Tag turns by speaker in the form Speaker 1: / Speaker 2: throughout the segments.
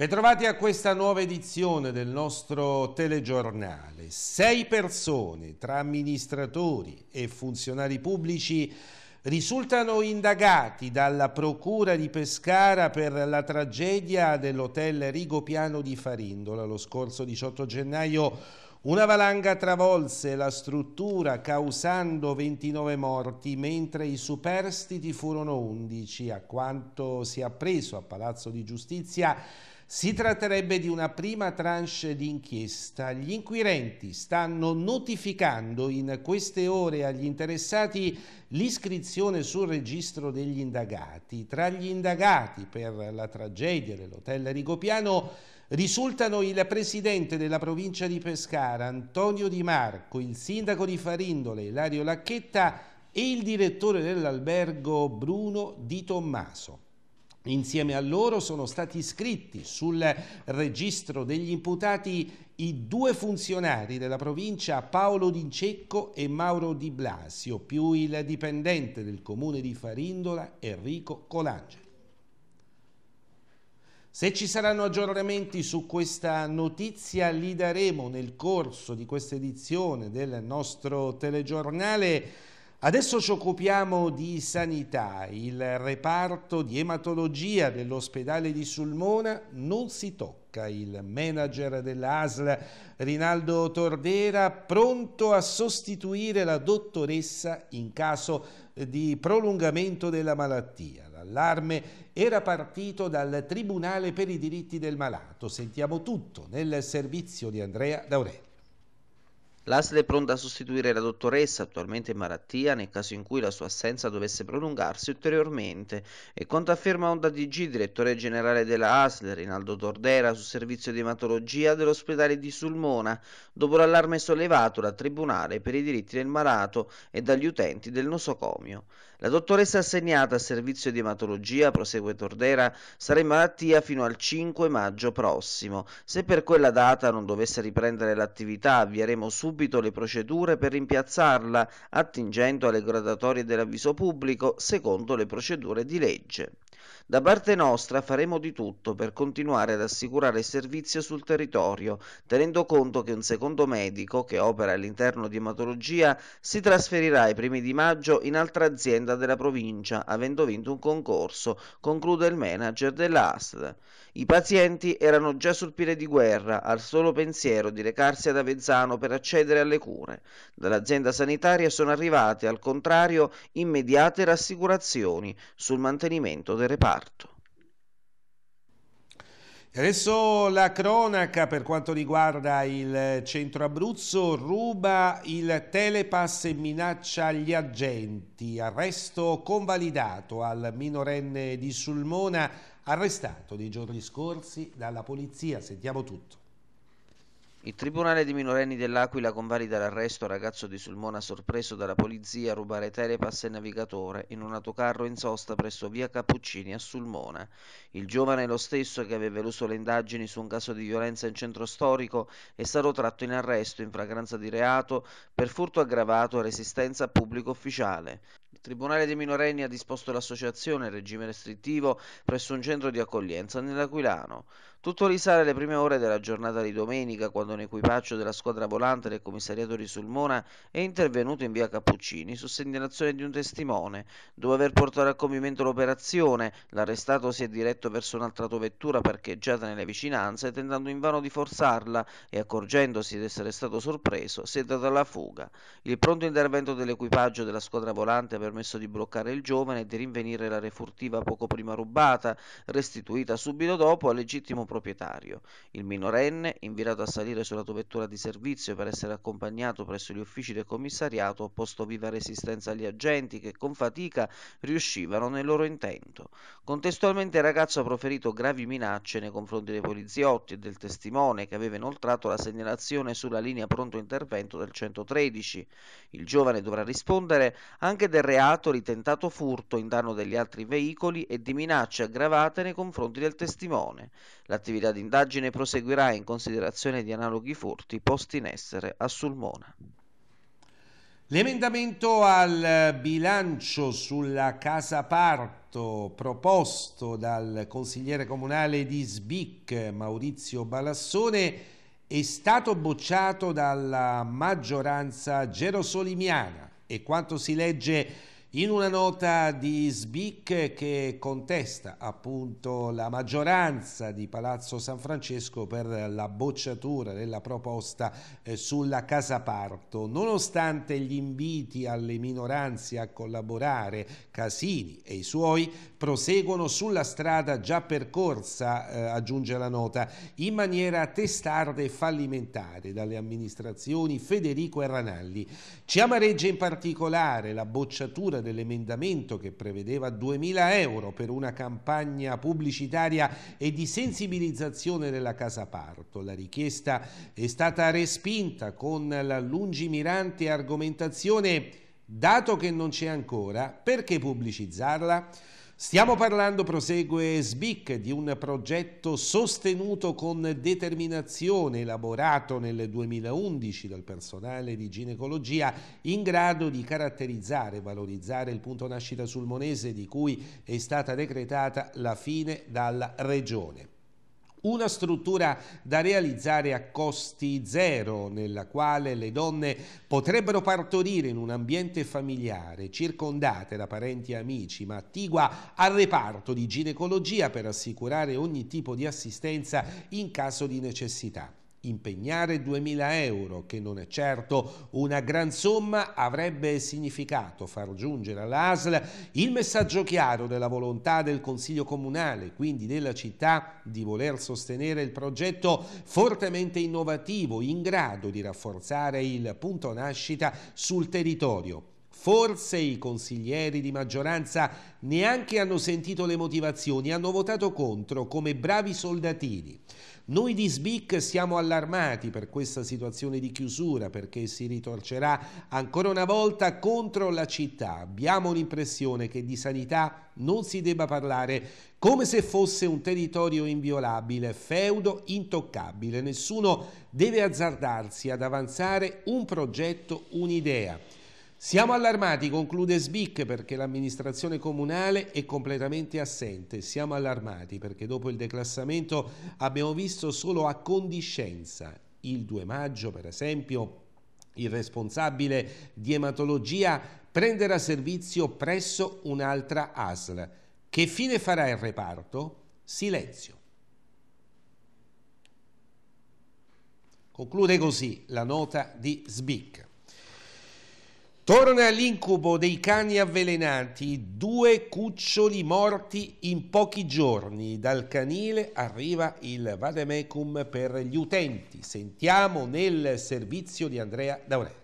Speaker 1: Bentrovati a questa nuova edizione del nostro telegiornale. Sei persone, tra amministratori e funzionari pubblici, risultano indagati dalla Procura di Pescara per la tragedia dell'hotel Rigopiano di Farindola. Lo scorso 18 gennaio una valanga travolse la struttura causando 29 morti, mentre i superstiti furono 11. A quanto si è appreso a Palazzo di Giustizia, si tratterebbe di una prima tranche di inchiesta. Gli inquirenti stanno notificando in queste ore agli interessati l'iscrizione sul registro degli indagati. Tra gli indagati per la tragedia dell'hotel Rigopiano risultano il presidente della provincia di Pescara, Antonio Di Marco, il sindaco di Farindole, Ilario Lacchetta e il direttore dell'albergo, Bruno Di Tommaso. Insieme a loro sono stati iscritti sul registro degli imputati i due funzionari della provincia Paolo D'Incecco e Mauro Di Blasio, più il dipendente del comune di Farindola Enrico Colangelo. Se ci saranno aggiornamenti su questa notizia li daremo nel corso di questa edizione del nostro telegiornale. Adesso ci occupiamo di sanità. Il reparto di ematologia dell'ospedale di Sulmona non si tocca. Il manager dell'ASL Rinaldo Tordera pronto a sostituire la dottoressa in caso di prolungamento della malattia. L'allarme era partito dal Tribunale per i diritti del malato. Sentiamo tutto nel servizio di Andrea
Speaker 2: D'Aurelli. L'ASL è pronta a sostituire la dottoressa, attualmente in malattia, nel caso in cui la sua assenza dovesse prolungarsi ulteriormente e quanto afferma Onda DG, direttore generale della ASL, Rinaldo Tordera, sul servizio di ematologia dell'ospedale di Sulmona, dopo l'allarme sollevato dal Tribunale per i diritti del malato e dagli utenti del nosocomio. La dottoressa assegnata al servizio di ematologia, prosegue Tordera, sarà in malattia fino al 5 maggio prossimo. Se per quella data non dovesse riprendere l'attività, avvieremo subito le procedure per rimpiazzarla, attingendo alle gradatorie dell'avviso pubblico secondo le procedure di legge. Da parte nostra faremo di tutto per continuare ad assicurare il servizio sul territorio, tenendo conto che un secondo medico, che opera all'interno di ematologia, si trasferirà ai primi di maggio in altra azienda della provincia, avendo vinto un concorso, conclude il manager dell'ASL. I pazienti erano già sul piede di guerra, al solo pensiero di recarsi ad Avezzano per accedere alle cure. Dall'azienda sanitaria sono arrivate, al contrario, immediate rassicurazioni sul mantenimento del reparto. adesso la cronaca
Speaker 1: per quanto riguarda il centro Abruzzo, ruba il telepass e minaccia gli agenti, arresto convalidato al minorenne di Sulmona, arrestato nei giorni scorsi dalla polizia, sentiamo tutto.
Speaker 2: Il tribunale dei minorenni dell'Aquila convalida l'arresto al ragazzo di Sulmona sorpreso dalla polizia a rubare telepass e navigatore in un autocarro in sosta presso via Cappuccini a Sulmona. Il giovane lo stesso che aveva eluso le indagini su un caso di violenza in centro storico è stato tratto in arresto in fragranza di reato per furto aggravato e resistenza a pubblico ufficiale. Il Tribunale dei minorenni ha disposto l'associazione in regime restrittivo presso un centro di accoglienza nell'Aquilano. Tutto risale alle prime ore della giornata di domenica, quando un equipaggio della squadra volante del commissariato di Sulmona è intervenuto in via Cappuccini su segnalazione di un testimone. Dopo aver portato a compimento l'operazione, l'arrestato si è diretto verso un'altra autovettura parcheggiata nelle vicinanze, tentando invano di forzarla e accorgendosi di essere stato sorpreso, si è dato alla fuga. Il pronto intervento dell'equipaggio della squadra volante ha permesso di bloccare il giovane e di rinvenire la refurtiva poco prima rubata, restituita subito dopo al legittimo proprietario. Il minorenne, invitato a salire sulla tua vettura di servizio per essere accompagnato presso gli uffici del commissariato, ha posto viva resistenza agli agenti che con fatica riuscivano nel loro intento. Contestualmente il ragazzo ha proferito gravi minacce nei confronti dei poliziotti e del testimone che aveva inoltrato la segnalazione sulla linea pronto intervento del 113. Il giovane dovrà rispondere anche del reato di tentato furto in danno degli altri veicoli e di minacce aggravate nei confronti del testimone. La L'attività di indagine proseguirà in considerazione di analoghi furti posti in essere a Sulmona.
Speaker 1: L'emendamento al bilancio sulla casa parto proposto dal consigliere comunale di Sbic Maurizio Balassone è stato bocciato dalla maggioranza gerosolimiana e quanto si legge in una nota di SBIC che contesta appunto la maggioranza di Palazzo San Francesco per la bocciatura della proposta eh, sulla casa parto, nonostante gli inviti alle minoranze a collaborare, Casini e i suoi proseguono sulla strada già percorsa, eh, aggiunge la nota, in maniera testarda e fallimentare dalle amministrazioni Federico e Ranalli. Ci amareggia in particolare la bocciatura votazione dell'emendamento che prevedeva 2.000 euro per una campagna pubblicitaria e di sensibilizzazione della casa parto. La richiesta è stata respinta con la lungimirante argomentazione dato che non c'è ancora, perché pubblicizzarla? Stiamo parlando, prosegue SBIC, di un progetto sostenuto con determinazione, elaborato nel 2011 dal personale di ginecologia, in grado di caratterizzare e valorizzare il punto nascita sulmonese di cui è stata decretata la fine dalla Regione. Una struttura da realizzare a costi zero, nella quale le donne potrebbero partorire in un ambiente familiare, circondate da parenti e amici, ma attigua al reparto di ginecologia per assicurare ogni tipo di assistenza in caso di necessità. Impegnare 2.000 euro, che non è certo una gran somma, avrebbe significato far giungere all'ASL il messaggio chiaro della volontà del Consiglio Comunale, quindi della città, di voler sostenere il progetto fortemente innovativo, in grado di rafforzare il punto nascita sul territorio. Forse i consiglieri di maggioranza neanche hanno sentito le motivazioni, hanno votato contro come bravi soldatini. Noi di SBIC siamo allarmati per questa situazione di chiusura perché si ritorcerà ancora una volta contro la città. Abbiamo l'impressione che di sanità non si debba parlare come se fosse un territorio inviolabile, feudo, intoccabile. Nessuno deve azzardarsi ad avanzare un progetto, un'idea. Siamo allarmati, conclude Sbic, perché l'amministrazione comunale è completamente assente. Siamo allarmati perché dopo il declassamento abbiamo visto solo a condiscenza. Il 2 maggio, per esempio, il responsabile di ematologia prenderà servizio presso un'altra ASL. Che fine farà il reparto? Silenzio. Conclude così la nota di Sbic. Torna l'incubo dei cani avvelenati, due cuccioli morti in pochi giorni. Dal canile arriva il vademecum per gli
Speaker 2: utenti. Sentiamo nel servizio di Andrea Daurelli.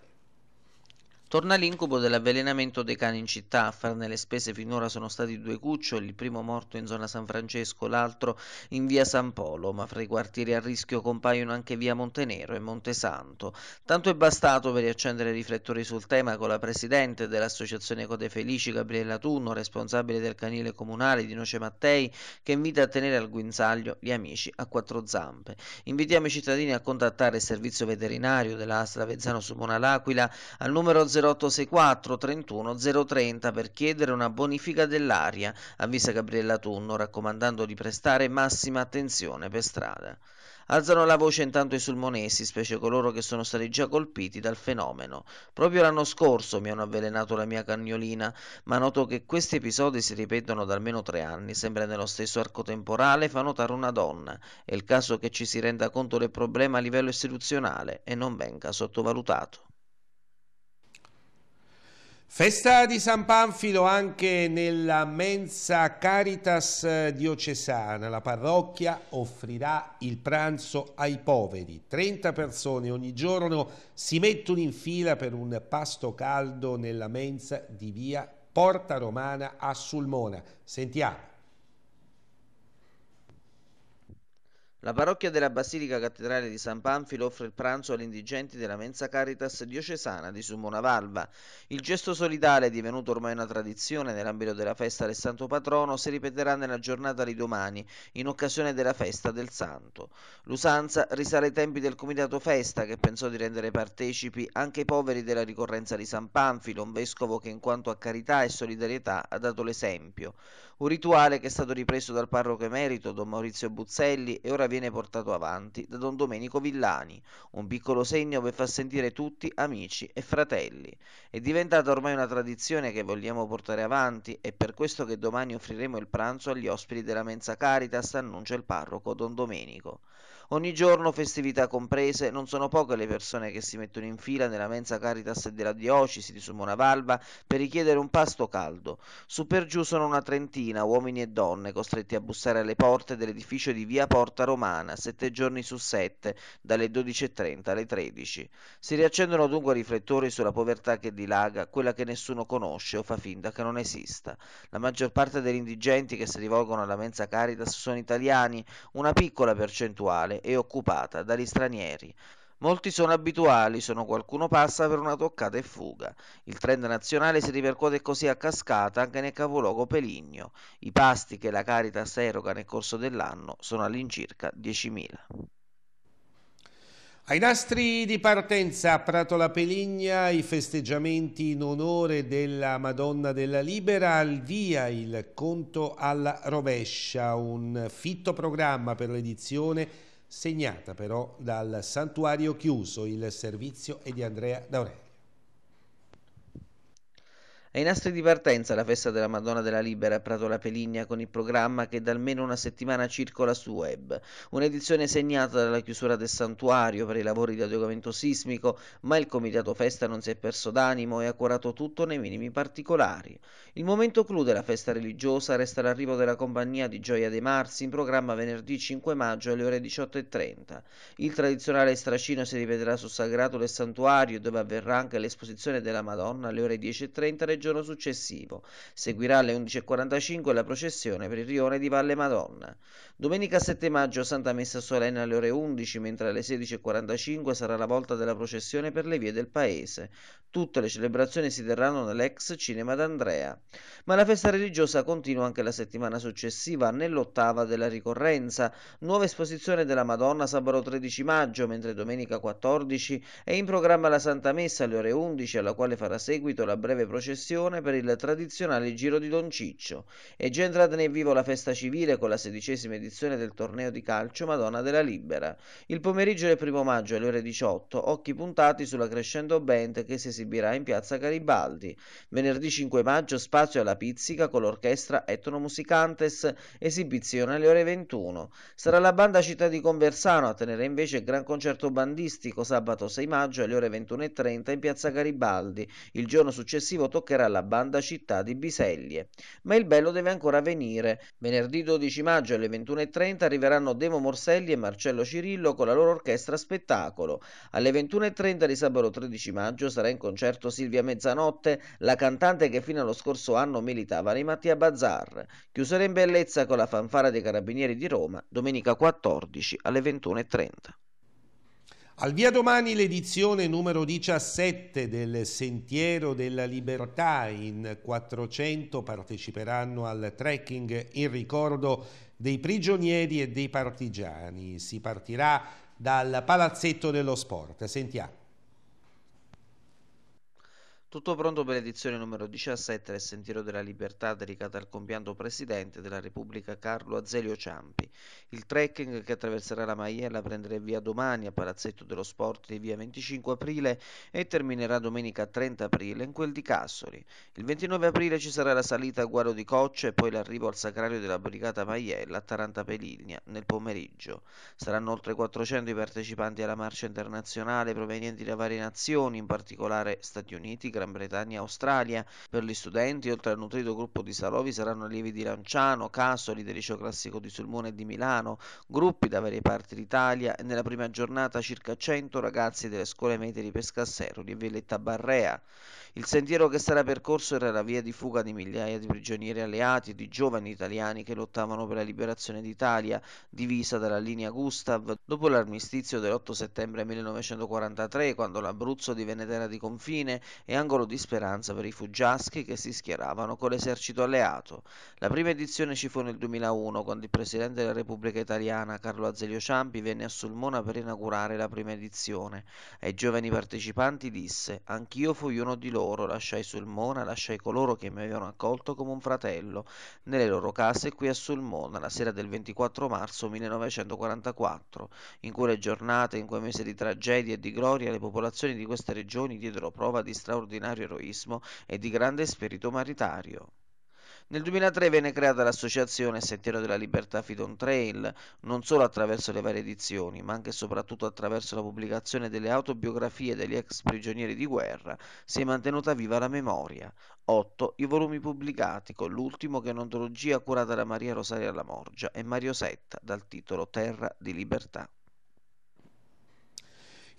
Speaker 2: Torna l'incubo dell'avvelenamento dei cani in città, a farne le spese finora sono stati due cuccioli, il primo morto in zona San Francesco, l'altro in via San Polo, ma fra i quartieri a rischio compaiono anche via Montenero e Montesanto. Tanto è bastato per riaccendere i riflettori sul tema con la presidente dell'associazione Code Felici, Gabriella Tunno, responsabile del canile comunale di Noce Mattei, che invita a tenere al guinzaglio gli amici a quattro zampe. Invitiamo i cittadini a contattare il servizio veterinario della ASL Avezzano su Monal'Aquila al numero 0 0864 31 030 per chiedere una bonifica dell'aria, avvisa Gabriella Tunno raccomandando di prestare massima attenzione per strada. Alzano la voce intanto i sulmonesi, specie coloro che sono stati già colpiti dal fenomeno. Proprio l'anno scorso mi hanno avvelenato la mia cagnolina, ma noto che questi episodi si ripetono da almeno tre anni, sempre nello stesso arco temporale, fa notare una donna. È il caso che ci si renda conto del problema a livello istituzionale e non venga sottovalutato. Festa
Speaker 1: di San Panfilo anche nella
Speaker 2: mensa
Speaker 1: Caritas eh, diocesana. La parrocchia offrirà il pranzo ai poveri. 30 persone ogni giorno si mettono in fila per un pasto caldo nella mensa di via Porta Romana a Sulmona. Sentiamo.
Speaker 2: La parrocchia della Basilica Cattedrale di San Panfilo offre il pranzo agli indigenti della mensa Caritas diocesana di Sumona Valva. Il gesto solidale, divenuto ormai una tradizione nell'ambito della festa del Santo Patrono, si ripeterà nella giornata di domani, in occasione della festa del Santo. L'usanza risale ai tempi del Comitato Festa, che pensò di rendere partecipi anche i poveri della ricorrenza di San Panfilo, un vescovo che in quanto a carità e solidarietà ha dato l'esempio. Un rituale che è stato ripreso dal parroco emerito, don Maurizio Buzzelli, e ora viene portato avanti da Don Domenico Villani, un piccolo segno per far sentire tutti amici e fratelli. È diventata ormai una tradizione che vogliamo portare avanti e per questo che domani offriremo il pranzo agli ospiti della mensa Caritas, annuncia il parroco Don Domenico. Ogni giorno, festività comprese, non sono poche le persone che si mettono in fila nella mensa Caritas della diocesi di Sumonavalva per richiedere un pasto caldo. Su per giù sono una trentina, uomini e donne, costretti a bussare alle porte dell'edificio di via Porta Romana, sette giorni su sette, dalle 12.30 alle 13. Si riaccendono dunque riflettori sulla povertà che dilaga, quella che nessuno conosce o fa finta che non esista. La maggior parte degli indigenti che si rivolgono alla mensa Caritas sono italiani, una piccola percentuale popolare e occupata dagli stranieri. Molti sono abituali, sono qualcuno passa per una toccata e fuga. Il trend nazionale si ripercuote così a cascata anche nel capoluogo Peligno. I pasti che la Caritas eroga nel corso dell'anno sono all'incirca 10.000. Ai nastri di partenza a Prato la Peligna
Speaker 1: i festeggiamenti in onore della Madonna della Libera, al via il conto alla rovescia, un fitto programma per l'edizione segnata però dal santuario chiuso. Il servizio è di Andrea D'Aurelio.
Speaker 2: È in nastri di partenza la festa della Madonna della Libera a Prato La Peligna con il programma che da almeno una settimana circola su web. Un'edizione segnata dalla chiusura del santuario per i lavori di adeguamento sismico, ma il Comitato Festa non si è perso d'animo e ha curato tutto nei minimi particolari. Il momento clou della festa religiosa resta l'arrivo della compagnia di Gioia dei Marsi in programma venerdì 5 maggio alle ore 18.30. Il tradizionale stracino si ripeterà sul sagrato del santuario dove avverrà anche l'esposizione della Madonna alle ore 10.30 regionale giorno successivo. Seguirà alle 11.45 la processione per il rione di Valle Madonna. Domenica 7 maggio Santa Messa solenne alle ore 11, mentre alle 16.45 sarà la volta della processione per le vie del paese. Tutte le celebrazioni si terranno nell'ex cinema d'Andrea. Ma la festa religiosa continua anche la settimana successiva, nell'ottava della ricorrenza. Nuova esposizione della Madonna sabato 13 maggio, mentre domenica 14 è in programma la Santa Messa alle ore 11, alla quale farà seguito la breve processione preparazione per il tradizionale Giro di Don Ciccio. È già entrata nel vivo la festa civile con la sedicesima edizione del torneo di calcio Madonna della Libera. Il pomeriggio del primo maggio alle ore 18, occhi puntati sulla crescendo band che si esibirà in piazza Garibaldi. Venerdì 5 maggio spazio alla pizzica con l'orchestra Etnomusicantes, esibizione alle ore 21. Sarà la banda Città di Conversano a tenere invece il gran concerto bandistico sabato 6 maggio alle ore 21.30 in piazza Garibaldi. Il giorno successivo toccherà dedicherà la banda Città di Biseglie. Ma il bello deve ancora venire. Venerdì 12 maggio alle 21.30 arriveranno Demo Morselli e Marcello Cirillo con la loro orchestra spettacolo. Alle 21.30 di sabato 13 maggio sarà in concerto Silvia Mezzanotte, la cantante che fino allo scorso anno militava nei Mattia Bazar. Chiuserà in bellezza con la fanfara dei Carabinieri di Roma domenica 14 alle 21.30.
Speaker 1: Al via domani l'edizione numero 17 del Sentiero della Libertà. In 400 parteciperanno al trekking in ricordo dei prigionieri e dei partigiani. Si partirà dal Palazzetto dello Sport. Sentiamo.
Speaker 2: Tutto pronto per l'edizione numero 17 del Sentiero della Libertà dedicata al compianto Presidente della Repubblica Carlo Azelio Ciampi. Il trekking che attraverserà la Maiella prenderà via domani a Palazzetto dello Sport di via 25 aprile e terminerà domenica 30 aprile in quel di Cassoli. Il 29 aprile ci sarà la salita a Guaro di Coccia e poi l'arrivo al Sacrario della Brigata Maiella a Taranta Peligna nel pomeriggio. Saranno oltre 400 i partecipanti alla marcia internazionale provenienti da varie nazioni, in particolare Stati Uniti, Gran Bretagna e Australia. Per gli studenti, oltre al nutrito gruppo di Salovi, saranno allievi di Lanciano, Casoli, del liceo classico di Sulmone e di Milano, gruppi da varie parti d'Italia e nella prima giornata circa 100 ragazzi delle scuole medie di Pescassero, di Villetta Barrea. Il sentiero che sarà percorso era la via di fuga di migliaia di prigionieri alleati e di giovani italiani che lottavano per la liberazione d'Italia, divisa dalla linea Gustav, dopo l'armistizio dell'8 settembre 1943, quando l'Abruzzo divenne terra di confine e angolo di speranza per i fuggiaschi che si schieravano con l'esercito alleato. La prima edizione ci fu nel 2001, quando il Presidente della Repubblica Italiana, Carlo Azeglio Ciampi, venne a Sulmona per inaugurare la prima edizione. Ai giovani partecipanti disse «Anch'io fui uno di loro» loro, lasciai Sulmona, lasciai coloro che mi avevano accolto come un fratello, nelle loro case qui a Sulmona, la sera del 24 marzo 1944. In quelle giornate, in quei mesi di tragedia e di gloria, le popolazioni di queste regioni diedero prova di straordinario eroismo e di grande spirito maritario. Nel 2003 venne creata l'associazione Sentiero della Libertà Fidon Trail, non solo attraverso le varie edizioni, ma anche e soprattutto attraverso la pubblicazione delle autobiografie degli ex prigionieri di guerra, si è mantenuta viva la memoria. 8. I volumi pubblicati, con l'ultimo che è un'antologia curata da Maria Rosaria Lamorgia e Mario Setta, dal titolo Terra di Libertà.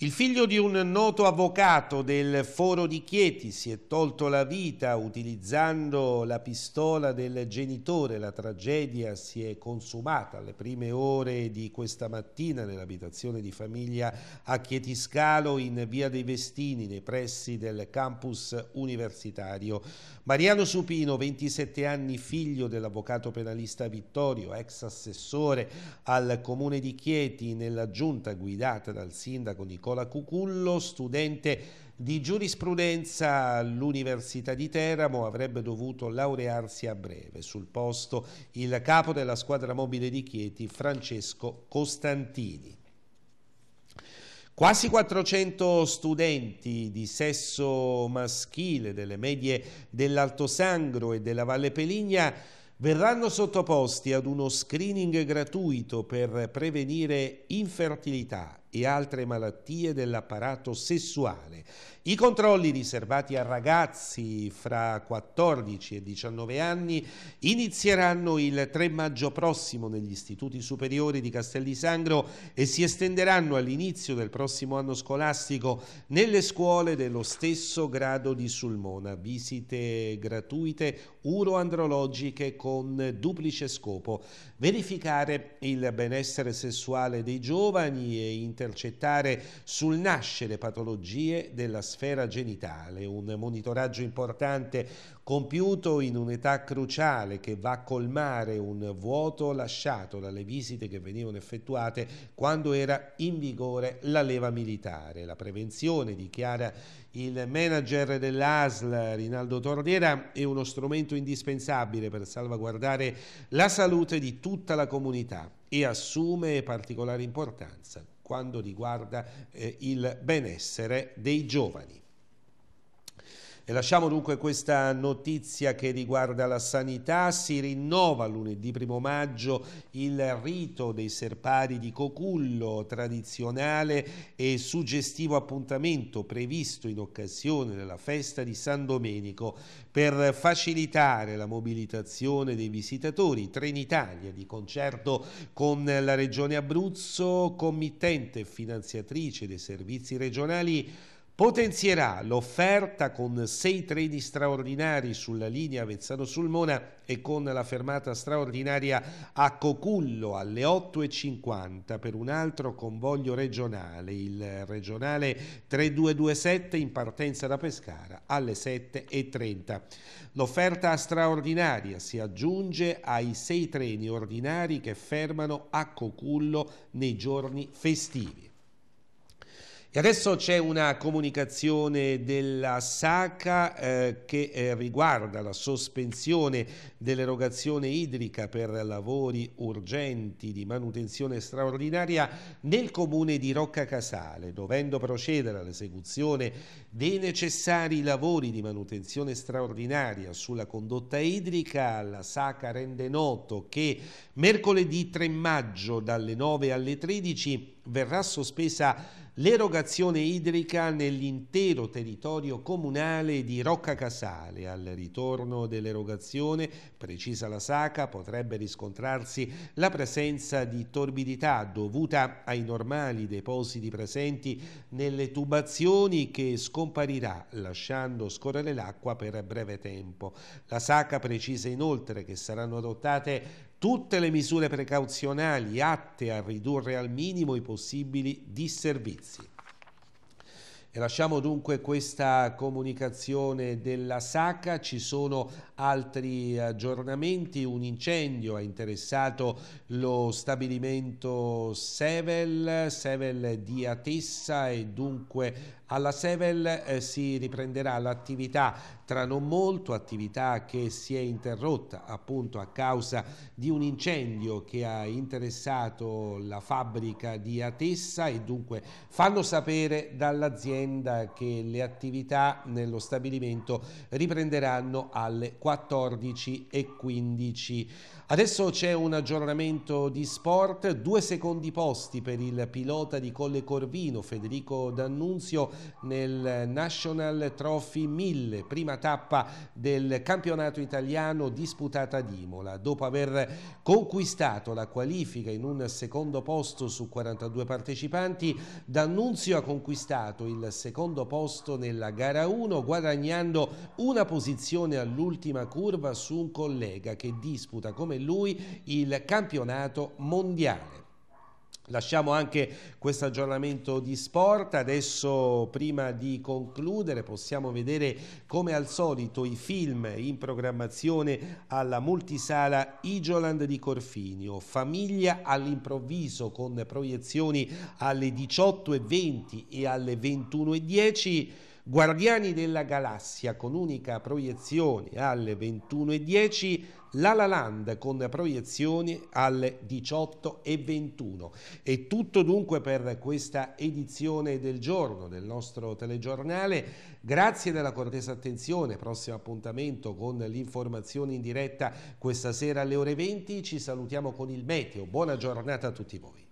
Speaker 2: Il
Speaker 1: figlio di un noto avvocato del foro di Chieti si è tolto la vita utilizzando la pistola del genitore. La tragedia si è consumata alle prime ore di questa mattina nell'abitazione di famiglia a Chietiscalo in via dei Vestini nei pressi del campus universitario. Mariano Supino, 27 anni, figlio dell'avvocato penalista Vittorio, ex assessore al comune di Chieti nella giunta guidata dal sindaco Nicola Nicola Cucullo, studente di giurisprudenza all'Università di Teramo avrebbe dovuto laurearsi a breve. Sul posto il capo della squadra mobile di Chieti, Francesco Costantini. Quasi 400 studenti di sesso maschile delle medie dell'Alto Sangro e della Valle Peligna verranno sottoposti ad uno screening gratuito per prevenire infertilità e altre malattie dell'apparato sessuale. I controlli riservati a ragazzi fra 14 e 19 anni inizieranno il 3 maggio prossimo negli istituti superiori di Castellisangro e si estenderanno all'inizio del prossimo anno scolastico nelle scuole dello stesso grado di Sulmona. Visite gratuite uroandrologiche con duplice scopo. Verificare il benessere sessuale dei giovani e in intercettare sul nascere patologie della sfera genitale, un monitoraggio importante compiuto in un'età cruciale che va a colmare un vuoto lasciato dalle visite che venivano effettuate quando era in vigore la leva militare. La prevenzione, dichiara il manager dell'ASL Rinaldo Torriera, è uno strumento indispensabile per salvaguardare la salute di tutta la comunità e assume particolare importanza quando riguarda eh, il benessere dei giovani. E lasciamo dunque questa notizia che riguarda la sanità. Si rinnova lunedì 1 maggio il rito dei serpari di Cocullo, tradizionale e suggestivo appuntamento previsto in occasione della festa di San Domenico. Per facilitare la mobilitazione dei visitatori, Trenitalia di concerto con la Regione Abruzzo, committente e finanziatrice dei servizi regionali, Potenzierà l'offerta con sei treni straordinari sulla linea Vezzano-Sulmona e con la fermata straordinaria a Cocullo alle 8.50 per un altro convoglio regionale, il regionale 3227 in partenza da Pescara alle 7.30. L'offerta straordinaria si aggiunge ai sei treni ordinari che fermano a Cocullo nei giorni festivi. E adesso c'è una comunicazione della SACA eh, che eh, riguarda la sospensione dell'erogazione idrica per lavori urgenti di manutenzione straordinaria nel comune di Rocca Casale, dovendo procedere all'esecuzione dei necessari lavori di manutenzione straordinaria sulla condotta idrica. La SACA rende noto che mercoledì 3 maggio dalle 9 alle 13 verrà sospesa l'erogazione idrica nell'intero territorio comunale di Rocca Casale. Al ritorno dell'erogazione, precisa la SACA, potrebbe riscontrarsi la presenza di torbidità dovuta ai normali depositi presenti nelle tubazioni che scomparirà lasciando scorrere l'acqua per breve tempo. La SACA precisa inoltre che saranno adottate tutte le misure precauzionali atte a ridurre al minimo i possibili disservizi. E lasciamo dunque questa comunicazione della SACA, ci sono altri aggiornamenti, un incendio ha interessato lo stabilimento Sevel, Sevel di Atessa e dunque alla Sevel eh, si riprenderà l'attività tra non molto, attività che si è interrotta appunto a causa di un incendio che ha interessato la fabbrica di Atessa e dunque fanno sapere dall'azienda che le attività nello stabilimento riprenderanno alle 14.15. Adesso c'è un aggiornamento di sport, due secondi posti per il pilota di Colle Corvino Federico D'Annunzio nel National Trophy 1000, prima tappa del campionato italiano disputata ad Imola. Dopo aver conquistato la qualifica in un secondo posto su 42 partecipanti, D'Annunzio ha conquistato il secondo posto nella gara 1 guadagnando una posizione all'ultima curva su un collega che disputa come lui il campionato mondiale. Lasciamo anche questo aggiornamento di sport, adesso prima di concludere possiamo vedere come al solito i film in programmazione alla multisala Igioland di Corfinio, Famiglia all'improvviso con proiezioni alle 18.20 e alle 21.10 Guardiani della Galassia con unica proiezione alle 21.10, La La Land con proiezioni alle 18.21. È tutto dunque per questa edizione del giorno del nostro telegiornale. Grazie della cortesa attenzione, prossimo appuntamento con l'informazione in diretta questa sera alle ore 20. Ci salutiamo con il meteo. Buona giornata a tutti voi.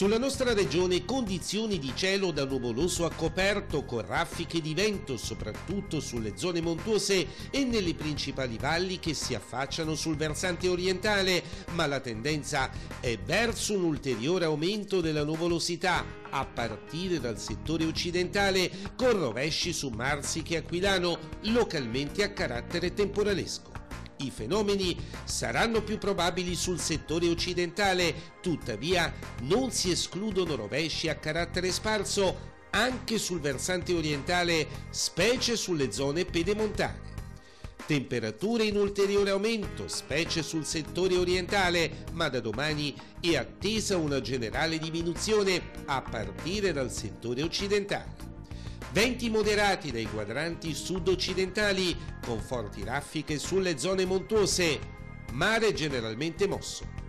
Speaker 1: Sulla nostra regione condizioni di cielo da nuvoloso a coperto con raffiche di vento soprattutto sulle zone montuose e nelle principali valli che si affacciano sul versante orientale, ma la tendenza è verso un ulteriore aumento della nuvolosità a partire dal settore occidentale con rovesci su Marsiche e Aquilano localmente a carattere temporalesco i fenomeni saranno più probabili sul settore occidentale, tuttavia non si escludono rovesci a carattere sparso anche sul versante orientale, specie sulle zone pedemontane. Temperature in ulteriore aumento, specie sul settore orientale, ma da domani è attesa una generale diminuzione a partire dal settore occidentale. Venti moderati dai quadranti sud-occidentali, con forti raffiche sulle zone montuose. Mare generalmente mosso.